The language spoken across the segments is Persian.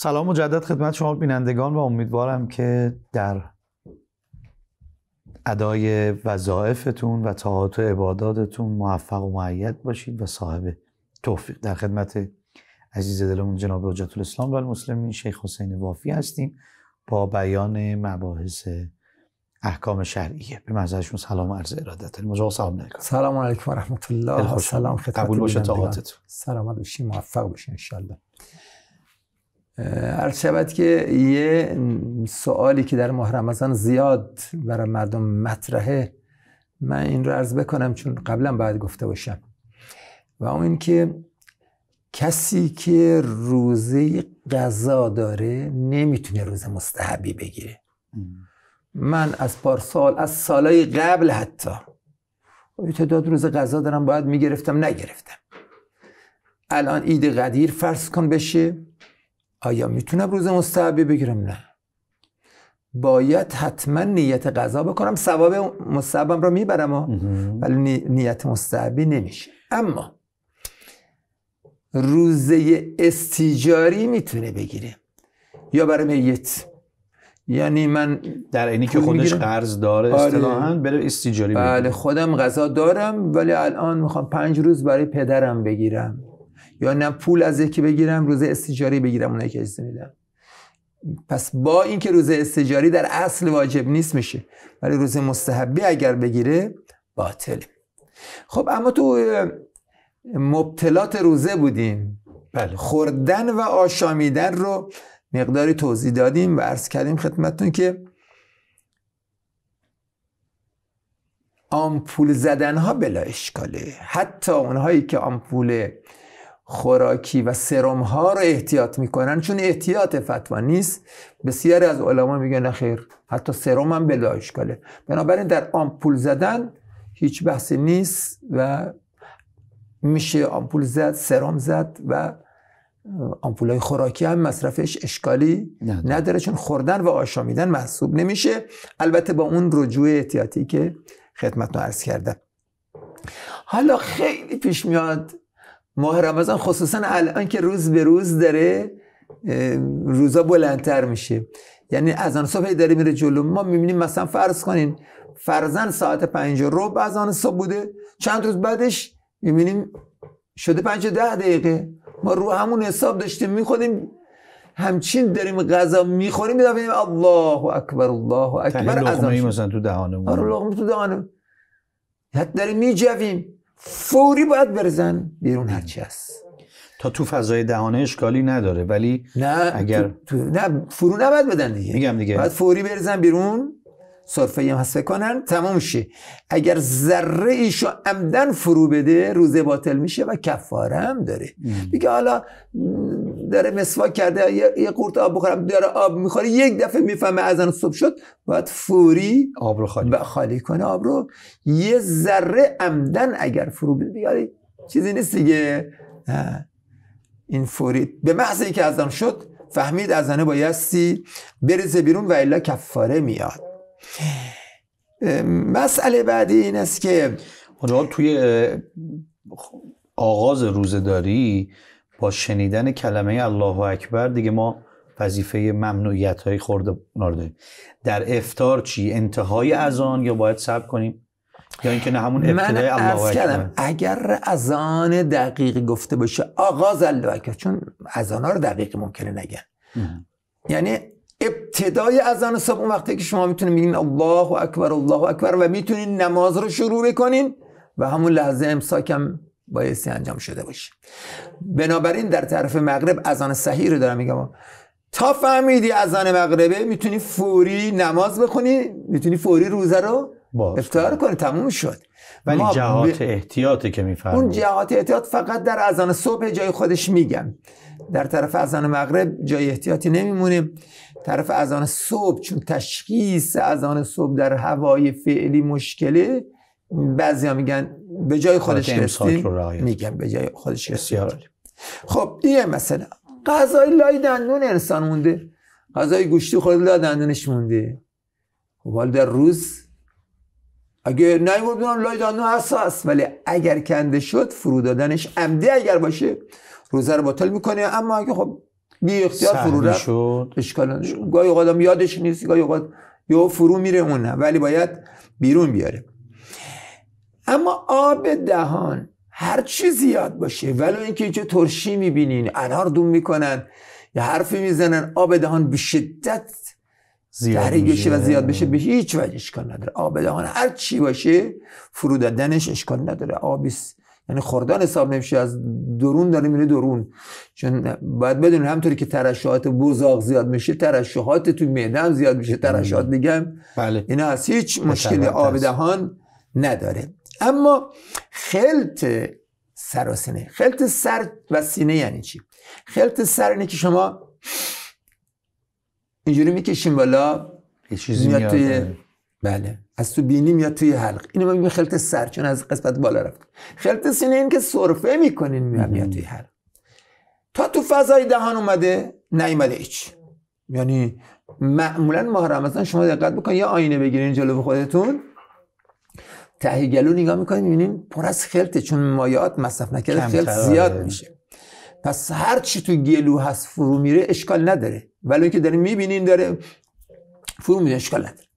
سلام مجدد خدمت شما بینندگان و امیدوارم که در ادای وظایفتون و تاعت و عباداتتون موفق و معید باشید و صاحب توفیق در خدمت عزیز دلمون جناب حجت الاسلام و المسلمین شیخ حسین وافی هستیم با بیان مباحث احکام شرعیه به محضرشون سلام عرض ارادت مجا سلام علیکم سلام علیکم و رحمت الله سلام قبول باشه سلامت باشین موفق باشین ان عرض شود که یه سوالی که در ماه رمضان زیاد برای مردم مطرحه من این رو عرض بکنم چون قبلا باید گفته باشم و اون این که کسی که روزه قضا داره نمیتونه روز مستحبی بگیره من از پارسال از سالای قبل حتی تعداد روز قضا دارم باید میگرفتم نگرفتم الان عید قدیر فرض کن بشه آیا میتونم روز مستحبی بگیرم نه باید حتما نیت غذا بکنم ثواب مستحبم رو میبرم ولی نیت مستحبی نمیشه اما روزه استیجاری میتونه بگیره یا برای میت یعنی من در اینی که خودش قرض داره آره. اصطلاحا بره استیجاری بله خودم غذا دارم ولی الان میخوام پنج روز برای پدرم بگیرم یا نه پول از یکی بگیرم روز استجاری بگیرم اونایی که اجازه میدم پس با اینکه روز استجاری در اصل واجب نیست میشه ولی روز مستحبی اگر بگیره باطله خب اما تو مبتلات روزه بودیم بله. خوردن و آشامیدن رو مقداری توضیح دادیم و عرض کردیم خدمتتون که آمپول زدن ها بلا اشکاله حتی اونهایی که آمپول خوراکی و سرم ها رو احتیاط میکنن چون احتیاط فتوا نیست بسیاری از علما میگن خیر حتی سرم هم بلا اشکاله بنابراین در آمپول زدن هیچ بحثی نیست و میشه آمپول زد سرم زد و آمپول های خوراکی هم مصرفش اشکالی نداره چون خوردن و آشامیدن محسوب نمیشه البته با اون رجوع احتیاطی که خدمتتون عرض کردم حالا خیلی پیش میاد ماه رمضان خصوصا الان که روز به روز داره روزا بلندتر میشه یعنی از آن صبح داره میره جلو ما میبینیم مثلا فرض کنین فرزن ساعت پنج روب از آن صبح بوده چند روز بعدش میبینیم شده پنج ده دقیقه ما رو همون حساب داشتیم میخوریم همچین داریم غذا میخوریم میدونیم الله اکبر الله اکبر از مثلا تو دهانمون آره لغمه تو دهانمون حتی داریم میجویم فوری باید برزن بیرون هرچی هست تا تو فضای دهانه اشکالی نداره ولی نه اگر تو... نه فرو نباید بدن دیگه میگم دیگه باید فوری برزن بیرون سرفه هم کنن تمام شه اگر ذره ایشو عمدن فرو بده روزه باطل میشه و کفاره هم داره میگه حالا داره مسواک کرده یه قورت آب بخورم داره آب میخوره یک دفعه میفهمه اذان صبح شد باید فوری آب رو خالی, خالی کنه آب رو یه ذره عمدن اگر فرو بده دیگه چیزی نیست دیگه این فوری به محض اینکه اذان شد فهمید اذانه بایستی بریزه بیرون و الا کفاره میاد مسئله بعدی این است که حالا توی آغاز روزداری با شنیدن کلمه الله اکبر دیگه ما وظیفه ممنوعیت های خورده داریم در افتار چی انتهای اذان یا باید صبر کنیم یا اینکه نه همون ابتدای الله اکبر اگر اذان دقیق گفته باشه آغاز الله اکبر چون از ها رو دقیق ممکنه نگن یعنی ابتدای اذان صبح اون وقتی که شما میتونید بگین الله اکبر الله اکبر و میتونید نماز رو شروع بکنین و همون لحظه امساکم بایستی انجام شده باشه بنابراین در طرف مغرب اذان صحیح رو دارم میگم تا فهمیدی اذان مغربه میتونی فوری نماز بخونی میتونی فوری روزه رو افتار افتخار کنه تموم شد ولی جهات احتیاطی که میفرمایید اون جهات احتیاط فقط در اذان صبح جای خودش میگم در طرف اذان مغرب جای احتیاطی نمیمونه طرف اذان صبح چون تشخیص اذان صبح در هوای فعلی مشکله ها میگن به جای خودش رسید میگم به جای خودش خب دیگه مثلا غذای لای دندون انسان مونده غذای گوشتی خود لای دندونش مونده خب در روز اگه نمیگفتن لای دانو حساس ولی اگر کنده شد فرو دادنش عمدی اگر باشه روزه رو باطل میکنه اما اگه خب بی اختیار فرو رفت اشکال گاهی قدم یادش نیست گاهی اوقات یا فرو میره اون نه ولی باید بیرون بیاره اما آب دهان هر چی زیاد باشه ولی اینکه چه ترشی میبینین انار دون میکنن یا حرفی میزنن آب دهان به شدت زیاد و زیاد بشه به هیچ وجه اشکال نداره آب دهان هر چی باشه فرو دادنش اشکال نداره آبیس یعنی خوردن حساب نمیشه از درون داره میره درون چون باید بدون همطوری که ترشحات بزاق زیاد میشه ترشحات تو معده زیاد میشه ترشحات میگم بله. اینا از هیچ مشکلی آب دهان نداره اما خلط سر و سینه خلط سر و سینه یعنی چی خلط سر اینه که شما اینجوری میکشیم بالا یه چیزی میاد توی بله از تو بینی میاد توی حلق اینو ما میگیم خلط سر چون از قسمت بالا رفت خلط سینه این که سرفه میکنین میاد توی حلق تا تو فضای دهان اومده نیومده هیچ یعنی معمولا ماه رمضان شما دقت بکنید یه آینه بگیرین جلو خودتون ته گلو نگاه میکنین میبینین پر از خلطه چون مایات مصرف نکرده خلط زیاد میشه پس هر چی تو گلو هست فرو میره اشکال نداره ولی که داریم میبینین داره فرو میره اشکال نداره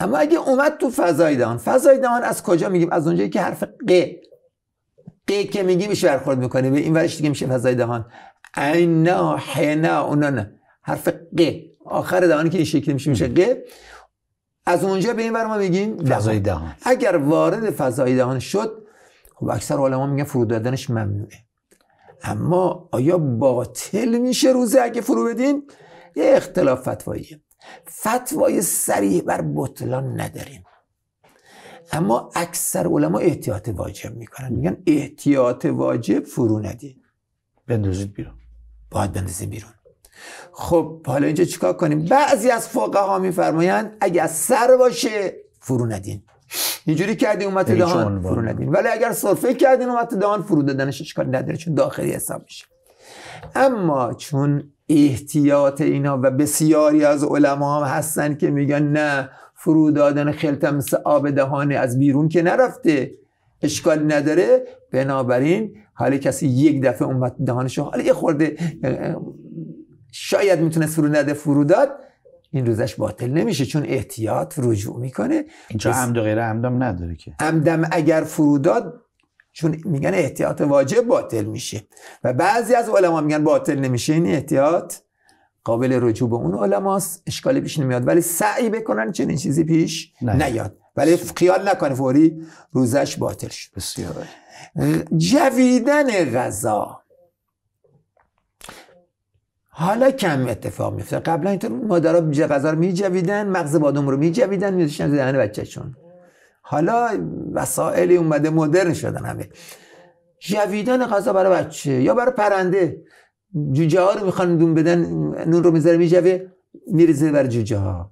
اما اگه اومد تو فضای دهان فضای دهان از کجا میگیم از اونجایی که حرف ق ق که میگی میشه برخورد میکنه به این ورش دیگه میشه فضای دهان عینا حنا اونا نه حرف ق آخر دهانی که این شکل میشه میشه ق از اونجا به این ور ما میگیم فضای دهان اگر وارد فضای دهان شد خب اکثر علما میگن فرو دادنش ممنوعه اما آیا باطل میشه روزه اگه فرو بدین؟ یه اختلاف فتواییه فتوای سریح بر بطلان نداریم اما اکثر علما احتیاط واجب میکنن میگن احتیاط واجب فرو ندید بندازید بیرون باید بندازید بیرون خب حالا اینجا چیکار کنیم بعضی از فقها میفرمایند اگر سر باشه فرو ندین اینجوری کردیم اومد دهان فرو ندین ولی اگر صرفه کردین اومد دهان فرو دادنش اشکال نداره چون داخلی حساب میشه اما چون احتیاط اینا و بسیاری از علما هم هستن که میگن نه فرو دادن خلطه مثل آب دهانه از بیرون که نرفته اشکال نداره بنابراین حالا کسی یک دفعه اومد دهانش حالا یه خورده شاید میتونه فرو نده فرو داد این روزش باطل نمیشه چون احتیاط رجوع میکنه اینجا عمد و غیر عمدم نداره که عمدم اگر فرو داد چون میگن احتیاط واجب باطل میشه و بعضی از علما میگن باطل نمیشه این احتیاط قابل رجوع به اون علماست اشکالی پیش نمیاد ولی سعی بکنن چنین چیزی پیش نیاد ولی خیال نکنه فوری روزش باطل شد بسیار جویدن غذا حالا کم اتفاق میفته قبلا اینطور مادرها غذا رو میجویدن مغز بادم رو میجویدن میذاشتن دهن بچه‌شون حالا وسائلی اومده مدرن شدن همه جویدن غذا برای بچه یا برای پرنده جوجه ها رو میخوان دون بدن نون رو میذاره میجوه میریزه بر جوجه ها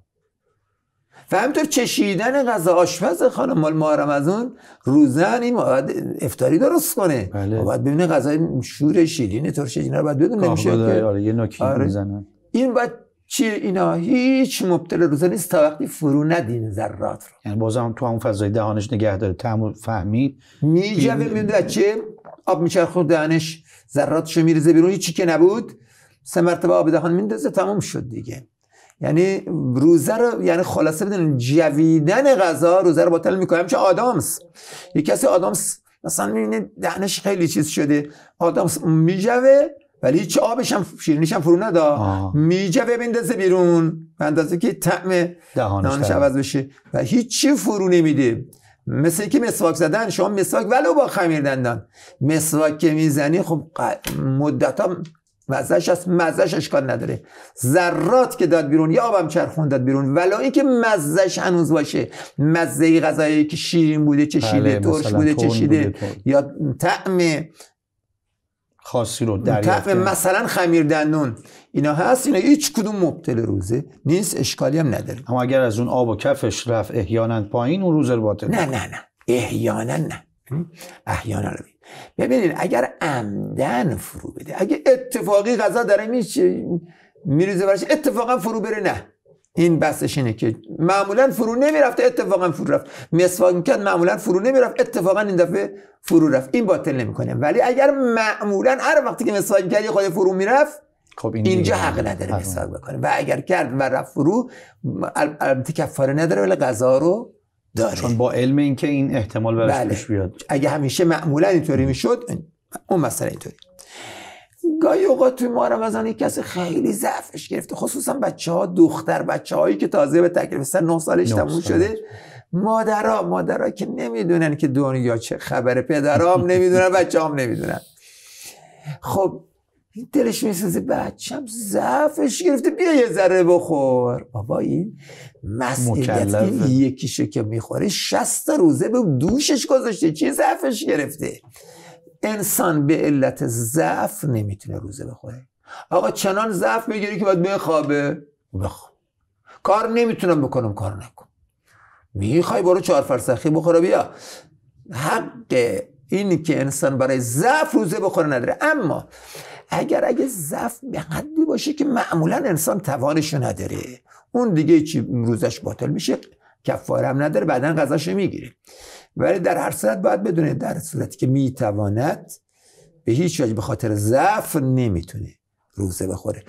و همینطور چشیدن غذا آشپز خانم مال محرم از اون روزن این باید افتاری درست کنه بله. باید ببینه غذای شور شیرین ترش اینا رو باید بدون نمیشه آره یه آره. این باید چی اینا هیچ مبتلا روزه نیست تا وقتی فرو ندین ذرات رو یعنی بازم تو اون فضای دهانش نگه داره فهمید میجوه میده بچه آب خود دهنش ذراتشو میریزه بیرون چی که نبود سه مرتبه آب دهان میندازه تمام شد دیگه یعنی روزه رو یعنی خلاصه بدون جویدن غذا روزه رو باطل میکنه چه آدامس یه کسی آدامس مثلا میبینه دهنش خیلی چیز شده آدامس میجوه ولی هیچ آبش هم شیرینیش هم فرو ندا میجه بیرون اندازه که طعم دهانش عوض بشه و هیچی فرو نمیده مثل که مسواک زدن شما مسواک ولو با خمیر دندان مسواک که میزنی خب مدت ها مزش از مزهش اشکال نداره ذرات که داد بیرون یا آبم چرخون داد بیرون ولی اینکه مزش هنوز باشه مزه غذایی که شیرین بوده چشیده بله، ترش بوده چشیده یا طعم خاصی رو مثلا خمیر دندون اینا هست اینا هیچ کدوم مبتل روزه نیست اشکالی هم نداره اما اگر از اون آب و کفش رفت احیانا پایین اون روزه باطل نه نه نه احیانا نه احیانا رو ببینید اگر عمدن فرو بده اگه اتفاقی غذا داره میشه میریزه براش اتفاقا فرو بره نه این بحثش اینه که معمولا فرو نمیرفت اتفاقا فرو رفت مسواک میکرد معمولا فرو نمیرفت اتفاقا این دفعه فرو رفت این باطل نمیکنه ولی اگر معمولا هر وقتی که مسواک میکرد خود فرو میرفت خب اینجا حق نداره آره. مسواک بکنه و اگر کرد و رفت فرو البته کفاره نداره ولی غذا رو داره چون با علم اینکه این احتمال براش بله. بیاد اگه همیشه معمولا اینطوری میشد اون مسئله اینطوری گاهی اوقات توی مهارم کسی خیلی ضعفش گرفته خصوصا بچه ها دختر بچه هایی که تازه به تکلیف سر نه سالش تموم شده مادرها مادرها که نمیدونن که دنیا چه خبره پدرام نمیدونن بچه هم نمیدونن خب این دلش میسازه هم ضعفش گرفته بیا یه ذره بخور بابا این مسئولیت این یکیشو که میخوره شست روزه به دوشش گذاشته چی ضعفش گرفته انسان به علت ضعف نمیتونه روزه بخوره آقا چنان ضعف میگیری که باید بخوابه بخواب کار نمیتونم بکنم کار نکن میخوای برو چهار فرسخی بخوره بیا حق اینی که انسان برای ضعف روزه بخوره نداره اما اگر اگه ضعف به حدی باشه که معمولا انسان توانشو نداره اون دیگه چی روزش باطل میشه کفاره هم نداره بعدا غذاش میگیره ولی در هر صورت باید بدونه در صورتی که میتواند به هیچ وجه به خاطر ضعف نمیتونه روزه بخوره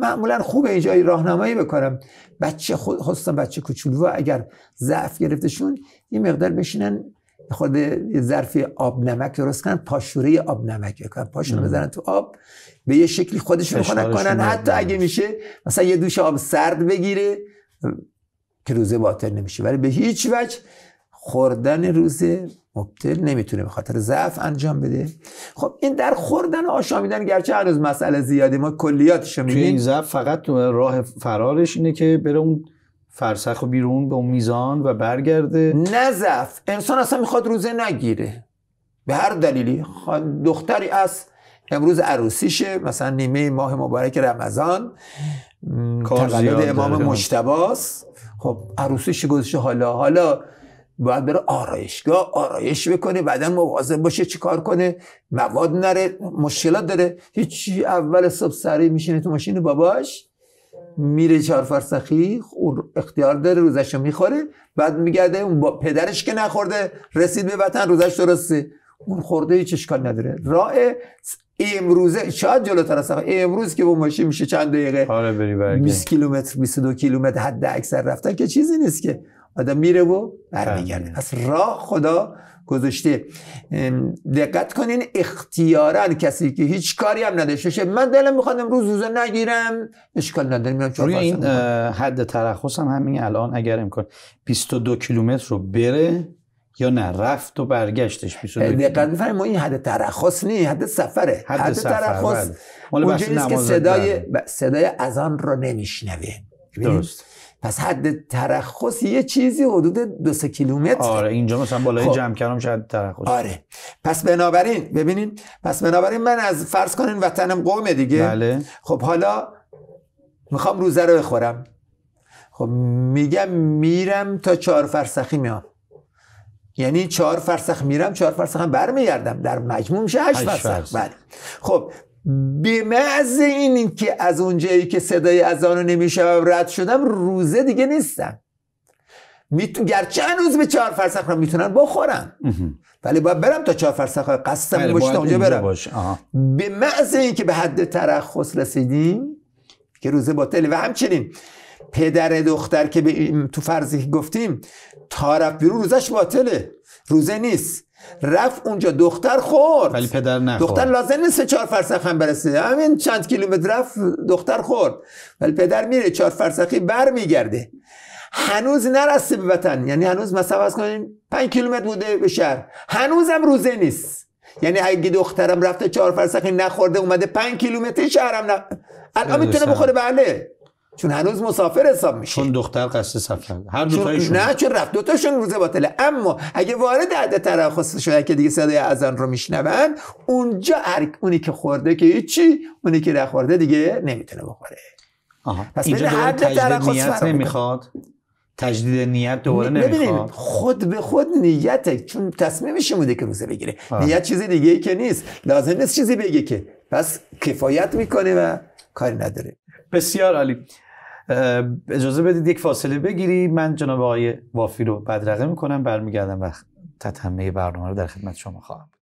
معمولا خوبه اینجا راهنمایی بکنم بچه خود بچه کوچولو اگر ضعف گرفتشون این مقدار بشینن خود ظرف آب نمک درست کنن پاشوره آب نمک پاشون بزنن تو آب به یه شکلی خودشون خنک کنن حتی اگه میشه مثلا یه دوش آب سرد بگیره که روزه باطل نمیشه ولی به هیچ وجه خوردن روزه مبتل نمیتونه به خاطر ضعف انجام بده خب این در خوردن و آشامیدن گرچه هنوز مسئله زیاده ما کلیاتش رو این ضعف فقط راه فرارش اینه که بره اون فرسخ و بیرون به اون میزان و برگرده نه ضعف انسان اصلا میخواد روزه نگیره به هر دلیلی دختری از امروز عروسیشه مثلا نیمه ماه مبارک رمضان تولد امام مشتباس خب عروسیش گذشته حالا حالا باید بره آرایشگاه آرایش بکنه بعدا مواظب باشه چیکار کنه مواد نره مشکلات داره هیچی اول صبح سری میشینه تو ماشین باباش میره چهار فرسخی اختیار داره روزش رو میخوره بعد میگرده اون پدرش که نخورده رسید به وطن روزش درسته اون خورده هیچ اشکال نداره راه امروزه شاید جلوتر از امروز که با ماشین میشه چند دقیقه آره 20 کیلومتر 22 کیلومتر حد اکثر رفتن که چیزی نیست که آدم میره و برمیگرده بله. پس راه خدا گذاشته دقت کنین اختیارا کسی که هیچ کاری هم نداشته شه من دلم میخواد امروز روزه نگیرم اشکال نداره میرم روی این حد ترخص هم همین الان اگر امکان 22 کیلومتر رو بره یا نه رفت و برگشتش 22 دقت میفرمایید ما این حد ترخص نیه حد سفره حد, حد سفر ترخص بله. اونجا که صدای بله. صدای اذان رو نمیشنوه درست پس حد ترخص یه چیزی حدود دو سه کیلومتر آره اینجا مثلا بالای خب. جمع شاید ترخص آره پس بنابراین ببینین پس بنابراین من از فرض کنین وطنم قومه دیگه بله. خب حالا میخوام روزه رو بخورم خب میگم میرم تا چهار فرسخی میام یعنی چهار فرسخ میرم چهار فرسخ هم برمیگردم در مجموع میشه هشت فرسخ, فرسخ. بله خب به محض این که از اونجایی که صدای از آنو نمیشم رد شدم روزه دیگه نیستم میتون گرچه هنوز به چهار فرسخ رو میتونن بخورم ولی باید برم تا چهار فرسخ قصدم بله، باشه تا اونجا برم به محض که به حد ترخص رسیدیم که روزه باطله و همچنین پدر دختر که به تو فرضی گفتیم تارف بیرون روزش باطله روزه نیست رفت اونجا دختر خورد ولی پدر نخورد دختر لازم نیست چهار فرسخ هم برسه همین چند کیلومتر رفت دختر خورد ولی پدر میره چهار فرسخی بر میگرده هنوز نرسته به وطن یعنی هنوز مثلا از کنیم پنج کیلومتر بوده به شهر هنوزم روزه نیست یعنی اگه دخترم رفته چهار فرسخی نخورده اومده پنج کیلومتر شهرم نه الان میتونه بخوره بله چون هنوز مسافر حساب میشه چون دختر قصد سفر هر دو نه چون رفت دو تاشون روزه باطله اما اگه وارد عده ترخص شده که دیگه صدای اذان رو میشنون اونجا اونی که خورده که هیچی اونی که نخورده دیگه نمیتونه بخوره آها. پس اینجا دوباره تجدید نیت نمیخواد تجدید نیت دوباره نمیخواد خود به خود نیته چون تصمیمش بوده که روزه بگیره نیت چیز دیگه ای که نیست لازم نیست چیزی بگه که پس کفایت میکنه و کاری نداره بسیار عالی اجازه بدید یک فاصله بگیری من جناب آقای وافی رو بدرقه میکنم برمیگردم و تتمه برنامه رو در خدمت شما خواهم